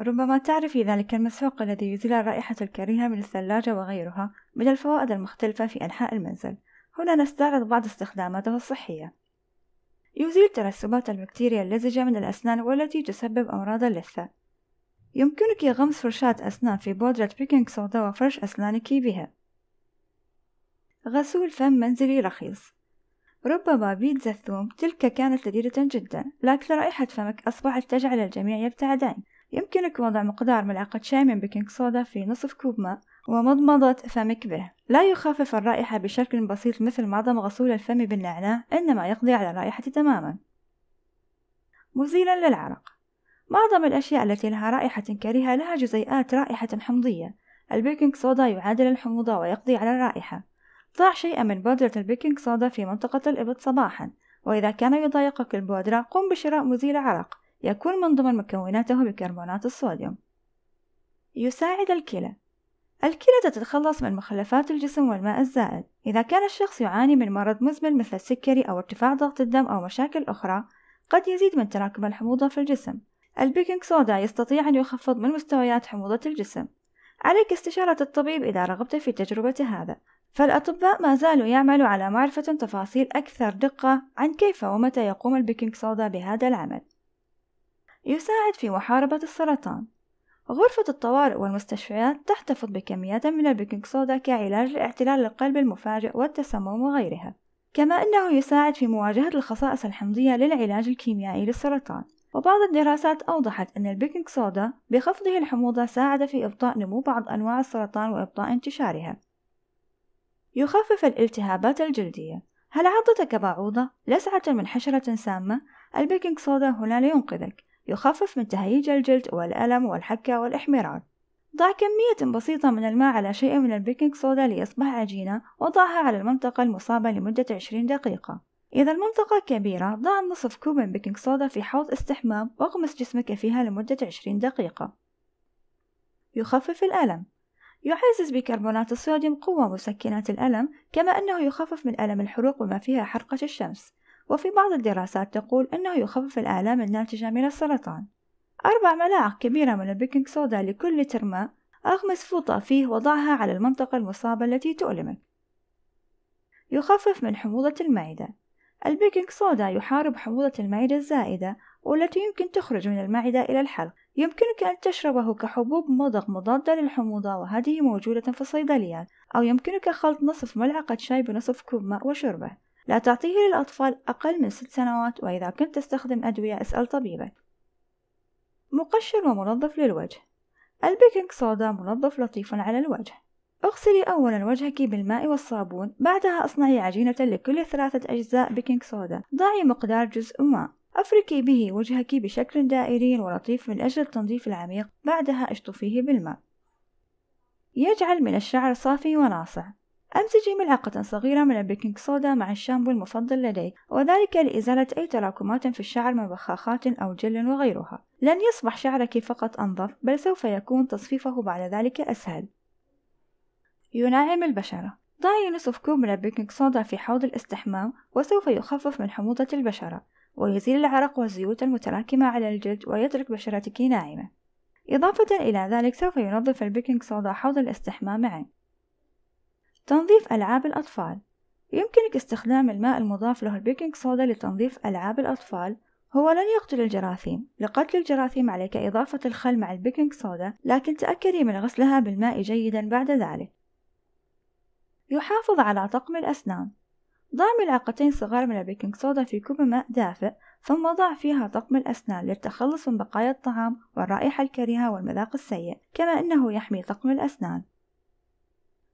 ربما تعرفي ذلك المسحوق الذي يزيل الرائحة الكريهة من الثلاجة وغيرها من الفوائد المختلفة في أنحاء المنزل هنا نستعرض بعض استخداماته الصحية يزيل ترسبات البكتيريا اللزجة من الأسنان والتي تسبب أمراض اللثة يمكنك غمس فرشاة أسنان في بودرة بيكنج صودا وفرش أسنانك بها غسول فم منزلي رخيص ربما بيتزا الثوم تلك كانت لذيذة جدا لكن رائحة فمك أصبحت تجعل الجميع يبتعدان يمكنك وضع مقدار ملعقة شاي من بيكنج صودا في نصف كوب ماء ومضمضة فمك به لا يخفف الرائحة بشكل بسيط مثل معظم غسول الفم بالنعناع إنما يقضي على الرائحة تماما مزيلا للعرق معظم الأشياء التي لها رائحة كريهة لها جزيئات رائحة حمضية البيكنج صودا يعادل الحموضة ويقضي على الرائحة ضع شيئا من بودرة البيكنج صودا في منطقة الإبط صباحا وإذا كان يضايقك البودرة قم بشراء مزيل عرق يكون من ضمن مكوناته بكربونات الصوديوم يساعد الكلى الكلى تتخلص من مخلفات الجسم والماء الزائد إذا كان الشخص يعاني من مرض مزمن مثل السكري أو ارتفاع ضغط الدم أو مشاكل أخرى قد يزيد من تراكم الحموضة في الجسم البيكنج صودا يستطيع أن يخفض من مستويات حموضة الجسم عليك استشارة الطبيب إذا رغبت في تجربة هذا فالأطباء ما زالوا يعملوا على معرفة تفاصيل أكثر دقة عن كيف ومتى يقوم البيكنج صودا بهذا العمل يساعد في محاربة السرطان غرفة الطوارئ والمستشفيات تحتفظ بكميات من البيكنج صودا كعلاج لاعتلال القلب المفاجئ والتسمم وغيرها كما أنه يساعد في مواجهة الخصائص الحمضية للعلاج الكيميائي للسرطان وبعض الدراسات أوضحت أن البيكنج صودا بخفضه الحموضة ساعد في إبطاء نمو بعض أنواع السرطان وإبطاء انتشارها يخفف الالتهابات الجلدية هل عضتك بعوضة؟ لسعة من حشرة سامة؟ البيكنج صودا هنا لينقذك يخفف من تهيج الجلد والألم والحكة والإحمرار ضع كمية بسيطة من الماء على شيء من البيكنج صودا ليصبح عجينة وضعها على المنطقة المصابة لمدة 20 دقيقة إذا المنطقة كبيرة ضع نصف كوب من بيكنج صودا في حوض استحمام واغمس جسمك فيها لمدة 20 دقيقة يخفف الألم يعزز بيكربونات الصوديوم قوة مسكنات الألم كما أنه يخفف من ألم الحروق وما فيها حرقة الشمس وفي بعض الدراسات تقول أنه يخفف الآلام الناتجة من السرطان أربع ملاعق كبيرة من البيكنج صودا لكل لتر ماء أغمس فوطة فيه وضعها على المنطقة المصابة التي تؤلمك يخفف من حموضة المعدة البيكنج صودا يحارب حموضة المعدة الزائدة والتي يمكن تخرج من المعدة إلى الحلق يمكنك أن تشربه كحبوب مضغ مضادة للحموضة وهذه موجودة في الصيدليات أو يمكنك خلط نصف ملعقة شاي بنصف كوب ماء وشربه لا تعطيه للأطفال أقل من ست سنوات وإذا كنت تستخدم أدوية اسأل طبيبك مقشر ومنظف للوجه البيكنج صودا منظف لطيف على الوجه اغسلي أولا وجهك بالماء والصابون بعدها اصنعي عجينة لكل ثلاثة أجزاء بيكنج صودا ضعي مقدار جزء ما أفركي به وجهك بشكل دائري ولطيف من أجل التنظيف العميق بعدها اشطفيه بالماء يجعل من الشعر صافي وناصع أمزجي ملعقة صغيرة من البيكنج صودا مع الشامبو المفضل لديك وذلك لإزالة أي تراكمات في الشعر من بخاخات أو جل وغيرها لن يصبح شعرك فقط أنظف بل سوف يكون تصفيفه بعد ذلك أسهل ينعم البشرة ضعي نصف كوب من البيكنج صودا في حوض الاستحمام وسوف يخفف من حموضة البشرة ويزيل العرق والزيوت المتراكمة على الجلد ويترك بشرتك ناعمة إضافة إلى ذلك سوف ينظف البيكنج صودا حوض الاستحمام عنك تنظيف ألعاب الأطفال يمكنك استخدام الماء المضاف له البيكنج صودا لتنظيف ألعاب الأطفال هو لن يقتل الجراثيم لقتل الجراثيم عليك إضافة الخل مع البيكنج صودا لكن تأكدي من غسلها بالماء جيدا بعد ذلك يحافظ على طقم الأسنان ضع ملعقتين صغار من البيكنج صودا في كوب ماء دافئ ثم ضع فيها طقم الأسنان للتخلص من بقايا الطعام والرائحة الكريهة والمذاق السيء كما أنه يحمي طقم الأسنان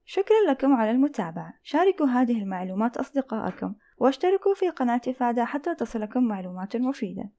شكرا لكم على المتابعة شاركوا هذه المعلومات أصدقائكم واشتركوا في قناة إفادة حتى تصلكم معلومات مفيدة